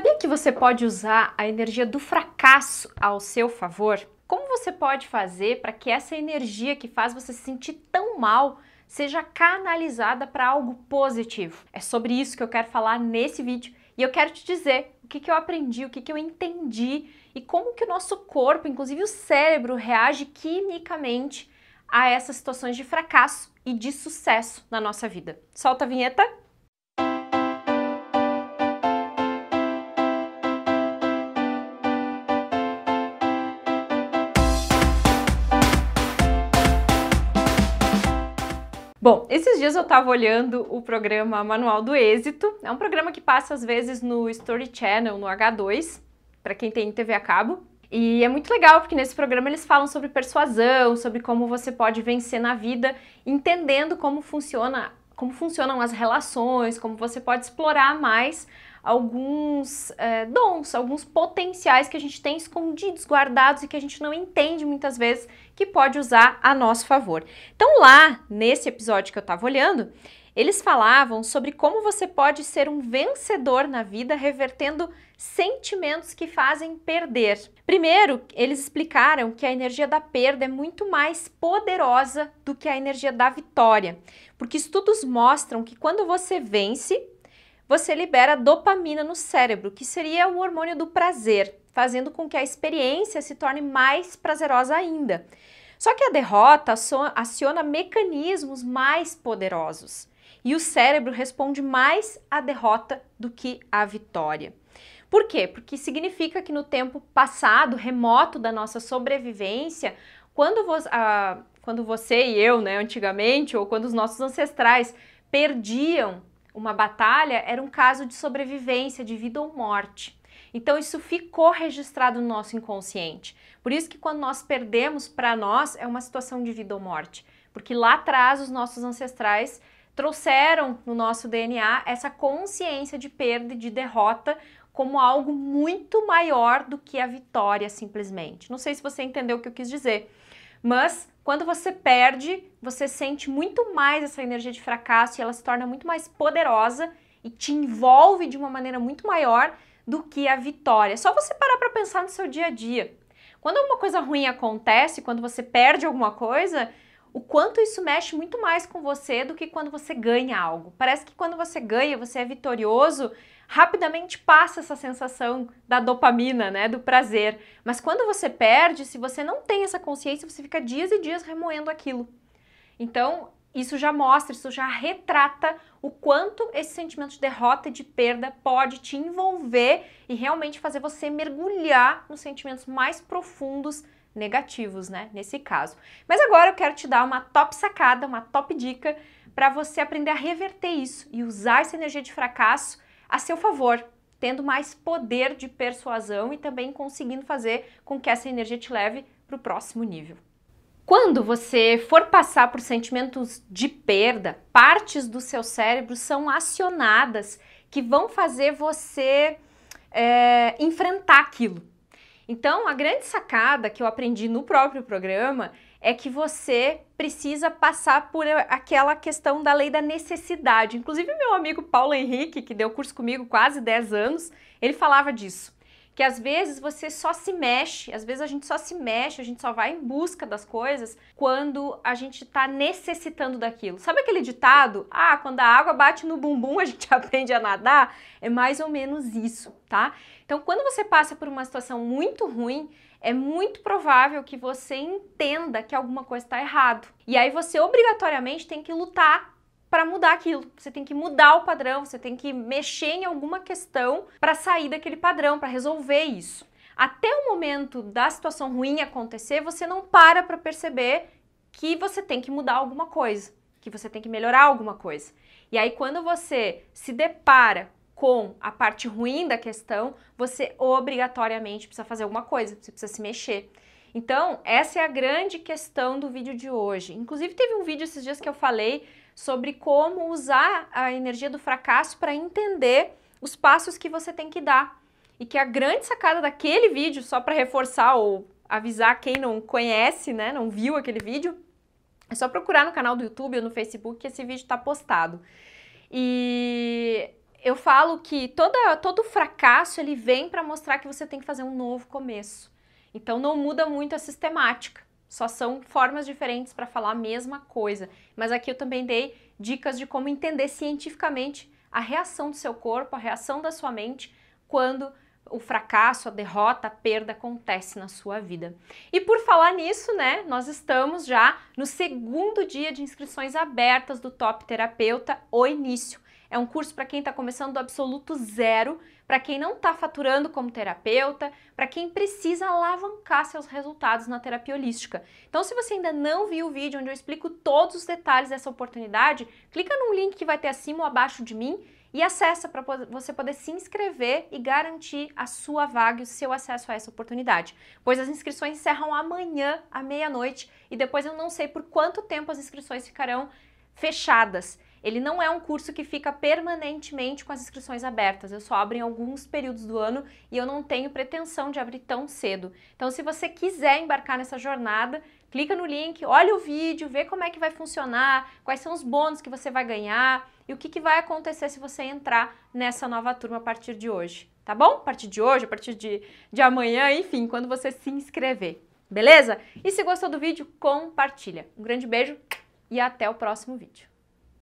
sabia que você pode usar a energia do fracasso ao seu favor? Como você pode fazer para que essa energia que faz você se sentir tão mal seja canalizada para algo positivo? É sobre isso que eu quero falar nesse vídeo e eu quero te dizer o que, que eu aprendi, o que, que eu entendi e como que o nosso corpo, inclusive o cérebro, reage quimicamente a essas situações de fracasso e de sucesso na nossa vida. Solta a vinheta! Bom, esses dias eu estava olhando o programa Manual do Êxito. É um programa que passa às vezes no Story Channel, no H2, para quem tem TV a cabo. E é muito legal porque nesse programa eles falam sobre persuasão, sobre como você pode vencer na vida, entendendo como funciona, como funcionam as relações, como você pode explorar mais alguns é, dons, alguns potenciais que a gente tem escondidos, guardados e que a gente não entende muitas vezes que pode usar a nosso favor. Então, lá nesse episódio que eu estava olhando, eles falavam sobre como você pode ser um vencedor na vida revertendo sentimentos que fazem perder. Primeiro, eles explicaram que a energia da perda é muito mais poderosa do que a energia da vitória, porque estudos mostram que quando você vence, você libera dopamina no cérebro, que seria o hormônio do prazer, fazendo com que a experiência se torne mais prazerosa ainda. Só que a derrota aciona mecanismos mais poderosos e o cérebro responde mais à derrota do que à vitória. Por quê? Porque significa que no tempo passado, remoto da nossa sobrevivência, quando, vo a, quando você e eu, né, antigamente, ou quando os nossos ancestrais perdiam uma batalha era um caso de sobrevivência, de vida ou morte. Então isso ficou registrado no nosso inconsciente. Por isso que quando nós perdemos, para nós é uma situação de vida ou morte, porque lá atrás os nossos ancestrais trouxeram no nosso DNA essa consciência de perda e de derrota como algo muito maior do que a vitória simplesmente. Não sei se você entendeu o que eu quis dizer, mas quando você perde, você sente muito mais essa energia de fracasso e ela se torna muito mais poderosa e te envolve de uma maneira muito maior do que a vitória. É só você parar para pensar no seu dia a dia. Quando alguma coisa ruim acontece, quando você perde alguma coisa, o quanto isso mexe muito mais com você do que quando você ganha algo. Parece que quando você ganha, você é vitorioso, rapidamente passa essa sensação da dopamina, né, do prazer. Mas quando você perde, se você não tem essa consciência, você fica dias e dias remoendo aquilo. Então, isso já mostra, isso já retrata o quanto esse sentimento de derrota e de perda pode te envolver e realmente fazer você mergulhar nos sentimentos mais profundos negativos, né, nesse caso. Mas agora eu quero te dar uma top sacada, uma top dica para você aprender a reverter isso e usar essa energia de fracasso a seu favor, tendo mais poder de persuasão e também conseguindo fazer com que essa energia te leve para o próximo nível. Quando você for passar por sentimentos de perda, partes do seu cérebro são acionadas que vão fazer você é, enfrentar aquilo. Então, a grande sacada que eu aprendi no próprio programa é que você precisa passar por aquela questão da lei da necessidade. Inclusive, meu amigo Paulo Henrique, que deu curso comigo quase 10 anos, ele falava disso que às vezes você só se mexe, às vezes a gente só se mexe, a gente só vai em busca das coisas quando a gente está necessitando daquilo. Sabe aquele ditado? Ah, quando a água bate no bumbum a gente aprende a nadar? É mais ou menos isso, tá? Então, quando você passa por uma situação muito ruim, é muito provável que você entenda que alguma coisa está errado. E aí você obrigatoriamente tem que lutar para mudar aquilo. Você tem que mudar o padrão, você tem que mexer em alguma questão para sair daquele padrão, para resolver isso. Até o momento da situação ruim acontecer, você não para para perceber que você tem que mudar alguma coisa, que você tem que melhorar alguma coisa. E aí quando você se depara com a parte ruim da questão, você obrigatoriamente precisa fazer alguma coisa, você precisa se mexer. Então, essa é a grande questão do vídeo de hoje. Inclusive, teve um vídeo esses dias que eu falei sobre como usar a energia do fracasso para entender os passos que você tem que dar. E que a grande sacada daquele vídeo, só para reforçar ou avisar quem não conhece, né, não viu aquele vídeo, é só procurar no canal do YouTube ou no Facebook que esse vídeo está postado. E eu falo que toda, todo fracasso ele vem para mostrar que você tem que fazer um novo começo. Então não muda muito a sistemática. Só são formas diferentes para falar a mesma coisa. Mas aqui eu também dei dicas de como entender cientificamente a reação do seu corpo, a reação da sua mente quando o fracasso, a derrota, a perda acontece na sua vida. E por falar nisso, né, nós estamos já no segundo dia de inscrições abertas do Top Terapeuta, o início. É um curso para quem está começando do absoluto zero, para quem não está faturando como terapeuta, para quem precisa alavancar seus resultados na terapia holística. Então, se você ainda não viu o vídeo onde eu explico todos os detalhes dessa oportunidade, clica no link que vai ter acima ou abaixo de mim e acessa para você poder se inscrever e garantir a sua vaga e o seu acesso a essa oportunidade, pois as inscrições encerram amanhã à meia-noite e depois eu não sei por quanto tempo as inscrições ficarão fechadas. Ele não é um curso que fica permanentemente com as inscrições abertas. Eu só abro em alguns períodos do ano e eu não tenho pretensão de abrir tão cedo. Então, se você quiser embarcar nessa jornada, clica no link, olha o vídeo, vê como é que vai funcionar, quais são os bônus que você vai ganhar e o que, que vai acontecer se você entrar nessa nova turma a partir de hoje, tá bom? A partir de hoje, a partir de, de amanhã, enfim, quando você se inscrever, beleza? E se gostou do vídeo, compartilha. Um grande beijo e até o próximo vídeo.